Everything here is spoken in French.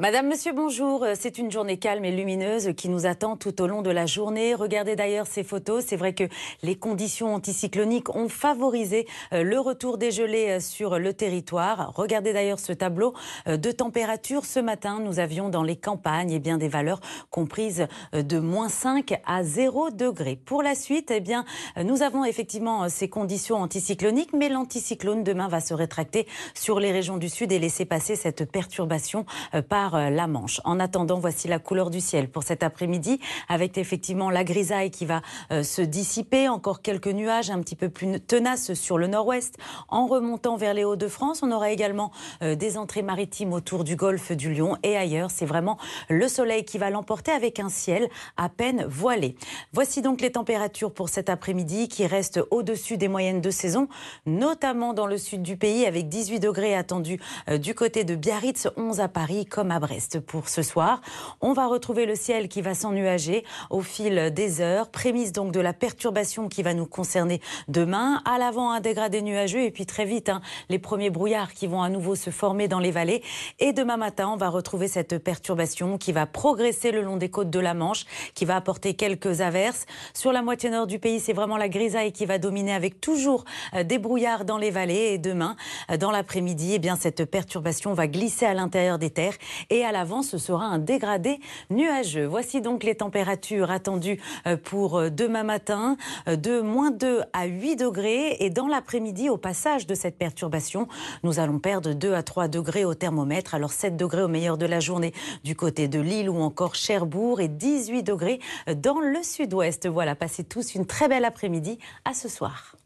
Madame, Monsieur, bonjour. Euh, c'est une journée calme et lumineuse qui nous attend tout au long de la journée. Regardez d'ailleurs ces photos. C'est vrai que les conditions anticycloniques ont favorisé euh, le retour des gelées euh, sur le territoire. Regardez d'ailleurs ce tableau de température. Ce matin, nous avions dans les campagnes et eh bien, des valeurs comprises de moins 5 à 0 degrés Pour la suite, eh bien, nous avons effectivement ces conditions anticycloniques, mais l'anticyclone demain va se rétracter sur les régions du sud et laisser passer cette perturbation par euh, la Manche. En attendant, voici la couleur du ciel pour cet après-midi, avec effectivement la grisaille qui va euh, se dissiper, encore quelques nuages un petit peu plus tenaces sur le nord-ouest. En remontant vers les Hauts-de-France, on aura également euh, des entrées maritimes autour du golfe du Lion et ailleurs. C'est vraiment le soleil qui va l'emporter avec un ciel à peine voilé. Voici donc les températures pour cet après-midi qui restent au-dessus des moyennes de saison, notamment dans le sud du pays avec 18 degrés attendus du côté de Biarritz, 11 à Paris comme à à Brest pour ce soir. On va retrouver le ciel qui va s'ennuager au fil des heures, prémisse donc de la perturbation qui va nous concerner demain. À l'avant, un dégradé nuageux et puis très vite, hein, les premiers brouillards qui vont à nouveau se former dans les vallées. Et demain matin, on va retrouver cette perturbation qui va progresser le long des côtes de la Manche, qui va apporter quelques averses. Sur la moitié nord du pays, c'est vraiment la grisaille qui va dominer avec toujours euh, des brouillards dans les vallées. Et demain, euh, dans l'après-midi, eh bien, cette perturbation va glisser à l'intérieur des terres et à l'avant, ce sera un dégradé nuageux. Voici donc les températures attendues euh, pour euh, demain matin, euh, de moins 2 à 8 degrés et dans l'après-midi, au passage de cette perturbation, nous allons perdre 2 à 3 degrés au thermomètre, alors 7 degrés au meilleur de la journée du côté de Lille ou encore Cherbourg et 18 degrés dans le sud-ouest. Voilà, passez tous une très belle après-midi. À ce soir.